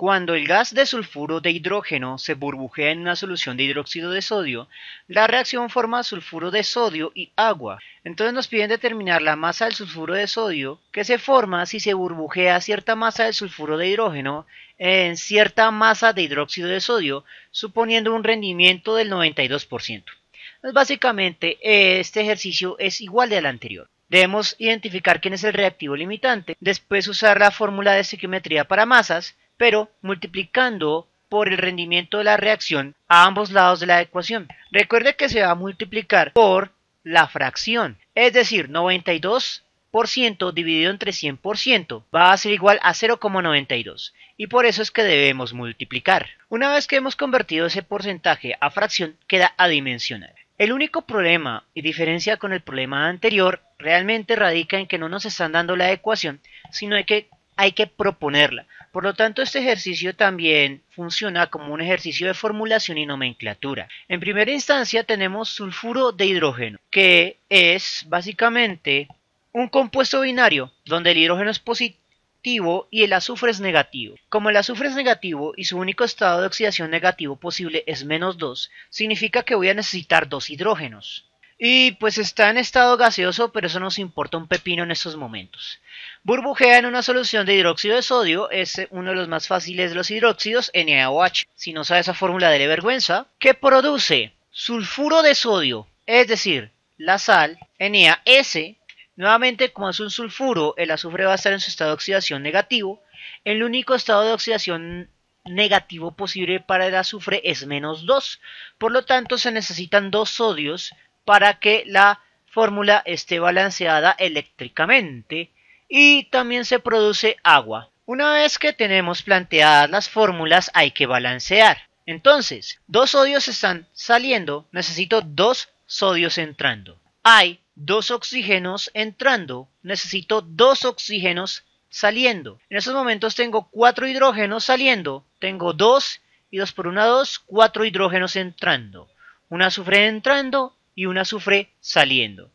Cuando el gas de sulfuro de hidrógeno se burbujea en una solución de hidróxido de sodio, la reacción forma sulfuro de sodio y agua. Entonces nos piden determinar la masa del sulfuro de sodio que se forma si se burbujea cierta masa de sulfuro de hidrógeno en cierta masa de hidróxido de sodio, suponiendo un rendimiento del 92%. básicamente este ejercicio es igual al anterior. Debemos identificar quién es el reactivo limitante, después usar la fórmula de estequiometría para masas, pero multiplicando por el rendimiento de la reacción a ambos lados de la ecuación. Recuerde que se va a multiplicar por la fracción, es decir, 92% dividido entre 100% va a ser igual a 0,92 y por eso es que debemos multiplicar. Una vez que hemos convertido ese porcentaje a fracción queda adimensional. El único problema y diferencia con el problema anterior realmente radica en que no nos están dando la ecuación, sino que hay que proponerla. Por lo tanto, este ejercicio también funciona como un ejercicio de formulación y nomenclatura. En primera instancia tenemos sulfuro de hidrógeno, que es básicamente un compuesto binario donde el hidrógeno es positivo y el azufre es negativo. Como el azufre es negativo y su único estado de oxidación negativo posible es menos 2, significa que voy a necesitar dos hidrógenos. Y pues está en estado gaseoso, pero eso nos importa un pepino en estos momentos. Burbujea en una solución de hidróxido de sodio, es eh, uno de los más fáciles de los hidróxidos, NaOH. Si no sabe esa fórmula, de vergüenza. Que produce sulfuro de sodio, es decir, la sal, NaS. Nuevamente, como es un sulfuro, el azufre va a estar en su estado de oxidación negativo. El único estado de oxidación negativo posible para el azufre es menos 2. Por lo tanto, se necesitan dos sodios para que la fórmula esté balanceada eléctricamente y también se produce agua. Una vez que tenemos planteadas las fórmulas hay que balancear. Entonces, dos sodios están saliendo, necesito dos sodios entrando. Hay dos oxígenos entrando, necesito dos oxígenos saliendo. En estos momentos tengo cuatro hidrógenos saliendo, tengo dos y dos por una dos, cuatro hidrógenos entrando. Una azufre entrando y un azufre saliendo.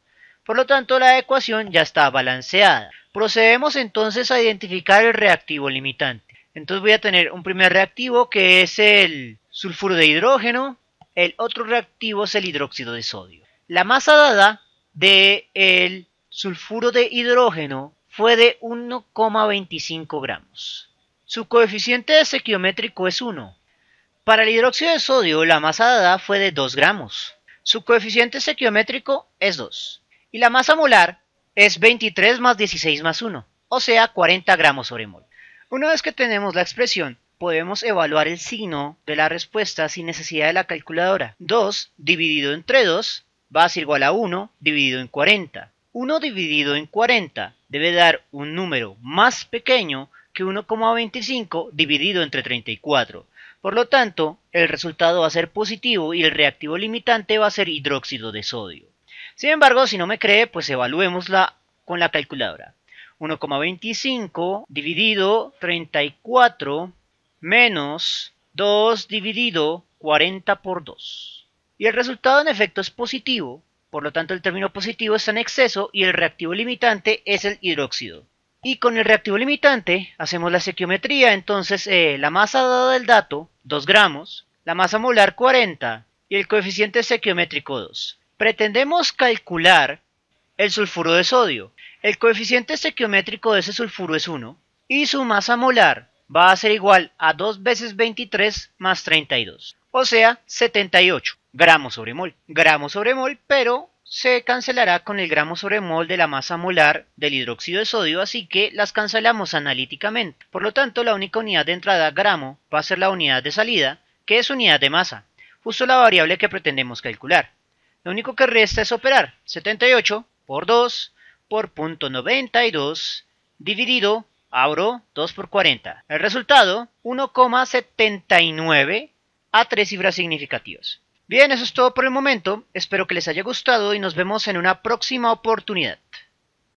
Por lo tanto, la ecuación ya está balanceada. Procedemos entonces a identificar el reactivo limitante. Entonces voy a tener un primer reactivo que es el sulfuro de hidrógeno, el otro reactivo es el hidróxido de sodio. La masa dada del sulfuro de hidrógeno fue de 1,25 gramos. Su coeficiente estequiométrico es 1. Para el hidróxido de sodio la masa dada fue de 2 gramos. Su coeficiente estequiométrico es 2. Y la masa molar es 23 más 16 más 1, o sea 40 gramos sobre mol. Una vez que tenemos la expresión, podemos evaluar el signo de la respuesta sin necesidad de la calculadora. 2 dividido entre 2 va a ser igual a 1 dividido en 40. 1 dividido en 40 debe dar un número más pequeño que 1,25 dividido entre 34. Por lo tanto, el resultado va a ser positivo y el reactivo limitante va a ser hidróxido de sodio. Sin embargo, si no me cree, pues evaluémosla con la calculadora. 1,25 dividido 34 menos 2 dividido 40 por 2. Y el resultado en efecto es positivo, por lo tanto el término positivo está en exceso y el reactivo limitante es el hidróxido. Y con el reactivo limitante hacemos la sequiometría, entonces eh, la masa dada del dato, 2 gramos, la masa molar 40 y el coeficiente sequiométrico 2. Pretendemos calcular el sulfuro de sodio. El coeficiente sequiométrico de ese sulfuro es 1 y su masa molar va a ser igual a 2 veces 23 más 32, o sea 78 gramos sobre mol. Gramos sobre mol, pero se cancelará con el gramo sobre mol de la masa molar del hidróxido de sodio, así que las cancelamos analíticamente. Por lo tanto, la única unidad de entrada gramo va a ser la unidad de salida, que es unidad de masa, justo la variable que pretendemos calcular. Lo único que resta es operar 78 por 2 por .92 dividido, abro, 2 por 40. El resultado, 1,79 a tres cifras significativas. Bien, eso es todo por el momento. Espero que les haya gustado y nos vemos en una próxima oportunidad.